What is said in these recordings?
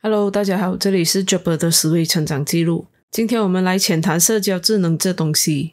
Hello，大家好，这里是 j a b b e r 的思维成长记录。今天我们来浅谈社交智能这东西。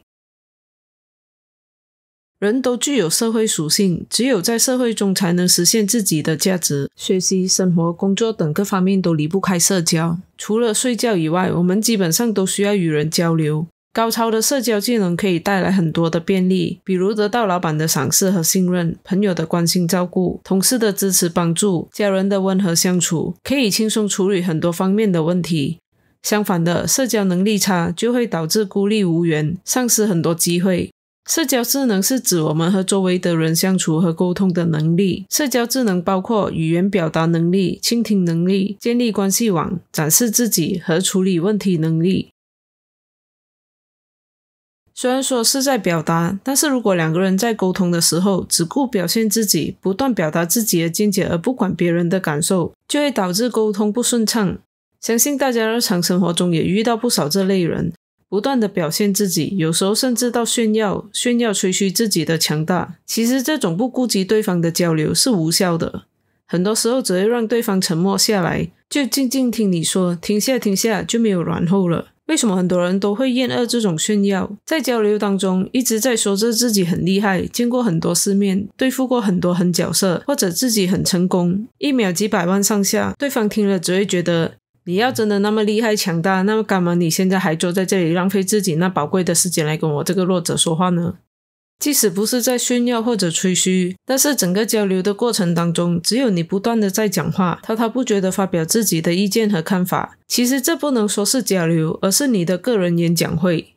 人都具有社会属性，只有在社会中才能实现自己的价值。学习、生活、工作等各方面都离不开社交。除了睡觉以外，我们基本上都需要与人交流。高超的社交技能可以带来很多的便利，比如得到老板的赏识和信任、朋友的关心照顾、同事的支持帮助、家人的温和相处，可以轻松处理很多方面的问题。相反的，社交能力差就会导致孤立无援，丧失很多机会。社交智能是指我们和周围的人相处和沟通的能力。社交智能包括语言表达能力、倾听能力、建立关系网、展示自己和处理问题能力。虽然说是在表达，但是如果两个人在沟通的时候只顾表现自己，不断表达自己的见解，而不管别人的感受，就会导致沟通不顺畅。相信大家日常生活中也遇到不少这类人，不断的表现自己，有时候甚至到炫耀、炫耀、吹嘘自己的强大。其实这种不顾及对方的交流是无效的，很多时候只会让对方沉默下来，就静静听你说，停下、停下，就没有然后了。为什么很多人都会厌恶这种炫耀？在交流当中，一直在说着自己很厉害，见过很多世面，对付过很多狠角色，或者自己很成功，一秒几百万上下。对方听了只会觉得，你要真的那么厉害强大，那么干嘛你现在还坐在这里浪费自己那宝贵的时间来跟我这个弱者说话呢？即使不是在炫耀或者吹嘘，但是整个交流的过程当中，只有你不断的在讲话，滔滔不绝的发表自己的意见和看法。其实这不能说是交流，而是你的个人演讲会。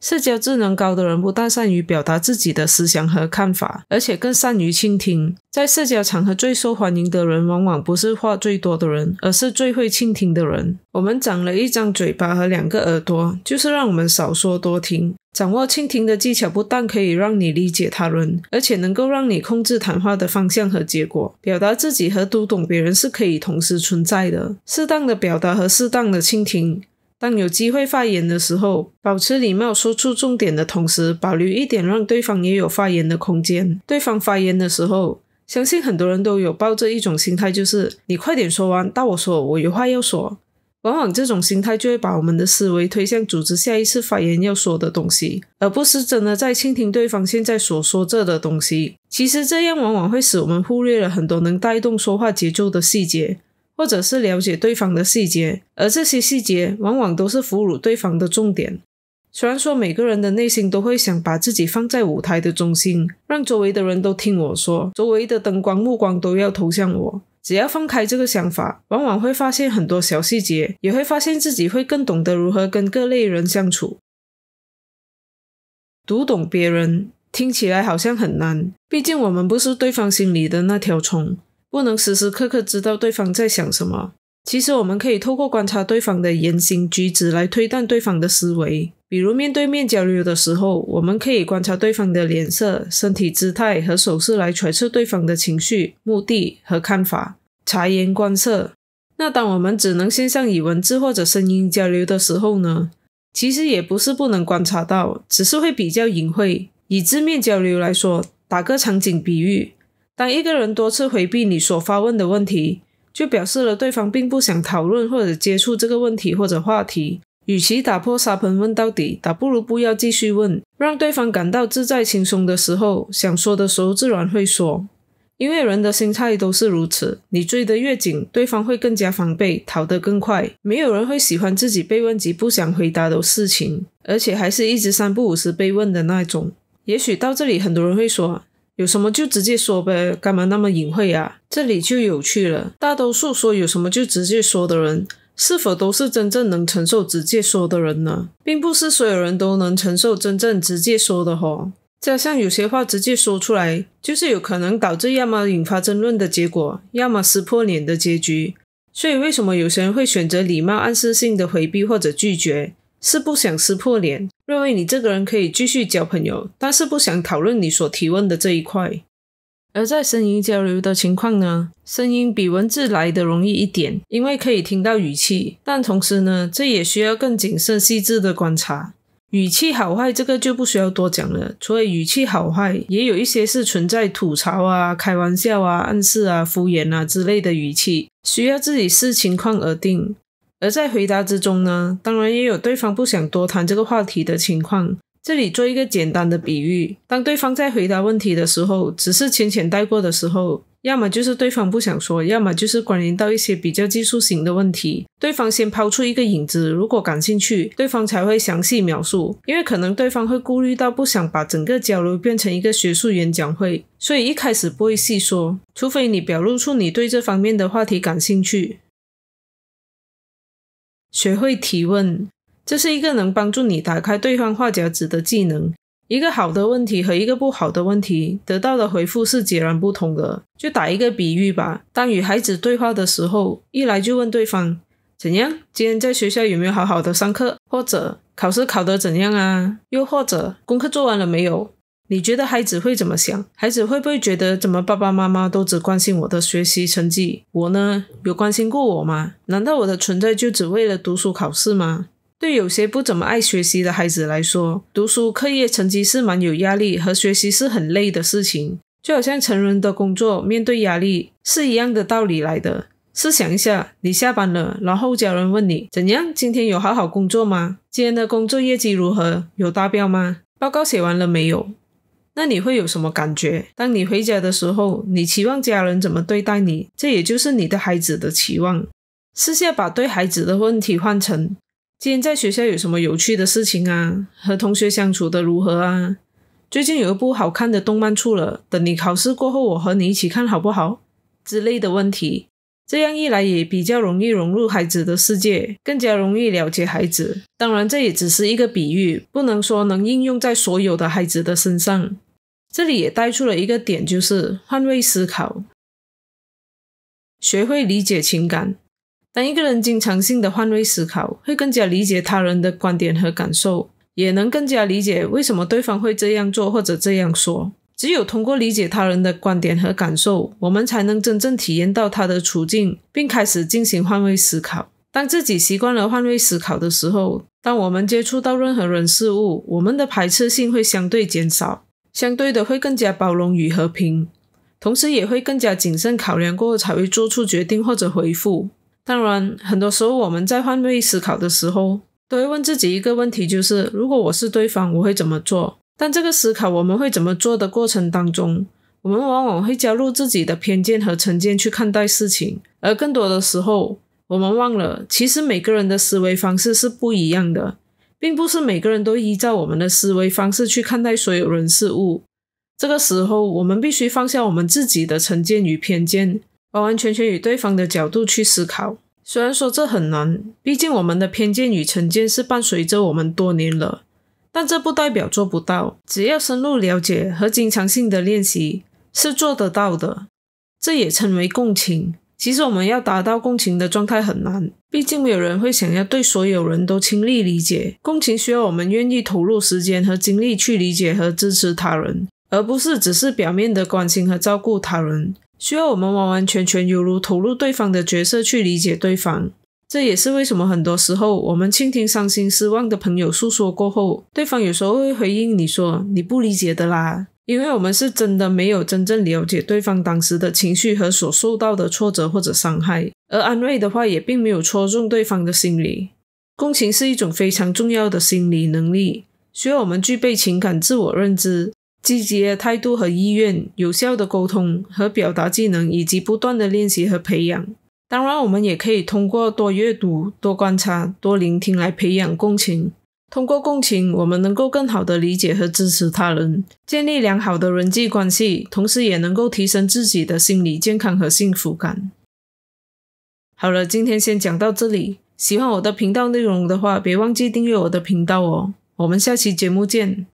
社交智能高的人不但善于表达自己的思想和看法，而且更善于倾听。在社交场合最受欢迎的人，往往不是话最多的人，而是最会倾听的人。我们长了一张嘴巴和两个耳朵，就是让我们少说多听。掌握倾听的技巧，不但可以让你理解他人，而且能够让你控制谈话的方向和结果。表达自己和读懂别人是可以同时存在的。适当的表达和适当的倾听。当有机会发言的时候，保持礼貌，说出重点的同时，保留一点让对方也有发言的空间。对方发言的时候，相信很多人都有抱着一种心态，就是你快点说完，到我说，我有话要说。往往这种心态就会把我们的思维推向组织下一次发言要说的东西，而不是真的在倾听对方现在所说这的东西。其实这样往往会使我们忽略了很多能带动说话节奏的细节，或者是了解对方的细节，而这些细节往往都是俘虏对方的重点。虽然说每个人的内心都会想把自己放在舞台的中心，让周围的人都听我说，周围的灯光目光都要投向我。只要放开这个想法，往往会发现很多小细节，也会发现自己会更懂得如何跟各类人相处，读懂别人。听起来好像很难，毕竟我们不是对方心里的那条虫，不能时时刻刻知道对方在想什么。其实，我们可以透过观察对方的言行举止来推断对方的思维。比如面对面交流的时候，我们可以观察对方的脸色、身体姿态和手势来揣测对方的情绪、目的和看法。察言观色。那当我们只能线上以文字或者声音交流的时候呢？其实也不是不能观察到，只是会比较隐晦。以字面交流来说，打个场景比喻：当一个人多次回避你所发问的问题。就表示了对方并不想讨论或者接触这个问题或者话题。与其打破沙盆问到底，倒不如不要继续问，让对方感到自在轻松的时候，想说的时候自然会说。因为人的心态都是如此，你追得越紧，对方会更加防备，逃得更快。没有人会喜欢自己被问及不想回答的事情，而且还是一直三不五时被问的那种。也许到这里，很多人会说。有什么就直接说呗，干嘛那么隐晦啊？这里就有趣了，大多数说有什么就直接说的人，是否都是真正能承受直接说的人呢？并不是所有人都能承受真正直接说的哈。加上有些话直接说出来，就是有可能导致要么引发争论的结果，要么撕破脸的结局。所以为什么有些人会选择礼貌暗示性的回避或者拒绝？是不想撕破脸，认为你这个人可以继续交朋友，但是不想讨论你所提问的这一块。而在声音交流的情况呢，声音比文字来的容易一点，因为可以听到语气，但同时呢，这也需要更谨慎细致的观察。语气好坏这个就不需要多讲了，除了语气好坏，也有一些是存在吐槽啊、开玩笑啊、暗示啊、敷衍啊之类的语气，需要自己视情况而定。而在回答之中呢，当然也有对方不想多谈这个话题的情况。这里做一个简单的比喻：当对方在回答问题的时候，只是浅浅带过的时候，要么就是对方不想说，要么就是关联到一些比较技术型的问题。对方先抛出一个影子，如果感兴趣，对方才会详细描述。因为可能对方会顾虑到不想把整个交流变成一个学术演讲会，所以一开始不会细说，除非你表露出你对这方面的话题感兴趣。学会提问，这是一个能帮助你打开对方话匣子的技能。一个好的问题和一个不好的问题，得到的回复是截然不同的。就打一个比喻吧，当与孩子对话的时候，一来就问对方怎样，今天在学校有没有好好的上课，或者考试考得怎样啊？又或者功课做完了没有？你觉得孩子会怎么想？孩子会不会觉得怎么爸爸妈妈都只关心我的学习成绩，我呢有关心过我吗？难道我的存在就只为了读书考试吗？对有些不怎么爱学习的孩子来说，读书、课业成绩是蛮有压力和学习是很累的事情，就好像成人的工作面对压力是一样的道理来的。试想一下，你下班了，然后家人问你怎样，今天有好好工作吗？今天的工作业绩如何？有达标吗？报告写完了没有？那你会有什么感觉？当你回家的时候，你期望家人怎么对待你？这也就是你的孩子的期望。私下把对孩子的问题换成：今天在学校有什么有趣的事情啊？和同学相处的如何啊？最近有一部好看的动漫出了，等你考试过后，我和你一起看好不好？之类的问题。这样一来也比较容易融入孩子的世界，更加容易了解孩子。当然，这也只是一个比喻，不能说能应用在所有的孩子的身上。这里也带出了一个点，就是换位思考，学会理解情感。当一个人经常性的换位思考，会更加理解他人的观点和感受，也能更加理解为什么对方会这样做或者这样说。只有通过理解他人的观点和感受，我们才能真正体验到他的处境，并开始进行换位思考。当自己习惯了换位思考的时候，当我们接触到任何人事物，我们的排斥性会相对减少。相对的会更加包容与和平，同时也会更加谨慎考量过后才会做出决定或者回复。当然，很多时候我们在换位思考的时候，都会问自己一个问题，就是如果我是对方，我会怎么做？但这个思考我们会怎么做的过程当中，我们往往会加入自己的偏见和成见去看待事情，而更多的时候，我们忘了其实每个人的思维方式是不一样的。并不是每个人都依照我们的思维方式去看待所有人事物。这个时候，我们必须放下我们自己的成见与偏见，完完全全与对方的角度去思考。虽然说这很难，毕竟我们的偏见与成见是伴随着我们多年了，但这不代表做不到。只要深入了解和经常性的练习，是做得到的。这也称为共情。其实我们要达到共情的状态很难，毕竟没有人会想要对所有人都亲力理解。共情需要我们愿意投入时间和精力去理解和支持他人，而不是只是表面的关心和照顾他人。需要我们完完全全犹如投入对方的角色去理解对方。这也是为什么很多时候我们倾听伤心失望的朋友诉说过后，对方有时候会回应你说你不理解的啦。因为我们是真的没有真正了解对方当时的情绪和所受到的挫折或者伤害，而安慰的话也并没有戳中对方的心理。共情是一种非常重要的心理能力，需要我们具备情感自我认知、积极的态度和意愿、有效的沟通和表达技能，以及不断的练习和培养。当然，我们也可以通过多阅读、多观察、多聆听来培养共情。通过共情，我们能够更好的理解和支持他人，建立良好的人际关系，同时也能够提升自己的心理健康和幸福感。好了，今天先讲到这里。喜欢我的频道内容的话，别忘记订阅我的频道哦。我们下期节目见。